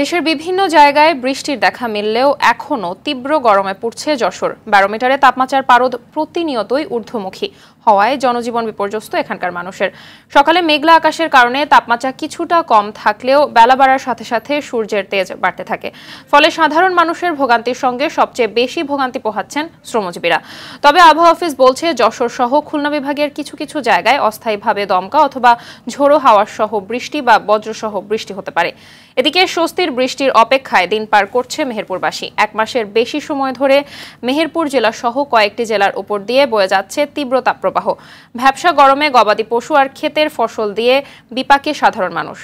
দেশের বিভিন্ন জায়গায় বৃষ্টির দেখা মিললেও এখনও তীব্র গরমে পড়ছে যশোর ব্যারোমিটারে তাপমাত্রার পারদ প্রতিনিয়তই ঊর্ধ্বমুখী হওয়ায় জনজীবন বিপর্যস্ত এখানকার মানুষের সকালে মেঘলা আকাশের কারণে তাপমাত্রা কিছুটা কম থাকলেও বেলা বাড়ার সাথে সাথে সূর্যের তেজ বাড়তে থাকে ফলে সাধারণ মানুষের ভোগান্তির সঙ্গে সবচেয়ে বেশি ভোগান্তি পোহাচ্ছেন শ্রমজীবীরা তবে আবহাওয়া অফিস বলছে যশোর সহ খুলনা বিভাগের কিছু কিছু জায়গায় অস্থায়ীভাবে দমকা অথবা ঝোড়ো হাওয়ার সহ বৃষ্টি বা বজ্রসহ বৃষ্টি হতে পারে এদিকে স্বস্তি অস্থির বৃষ্টির অপেক্ষায় দিন পার করছে মেহেরপুরবাসী এক মাসের বেশি সময় ধরে মেহেরপুর জেলা সহ কয়েকটি জেলার উপর দিয়ে বয়ে যাচ্ছে তীব্র তাপপ্রবাহ ভ্যাবসা গরমে গবাদি পশু আর ক্ষেতের ফসল দিয়ে বিপাকে সাধারণ মানুষ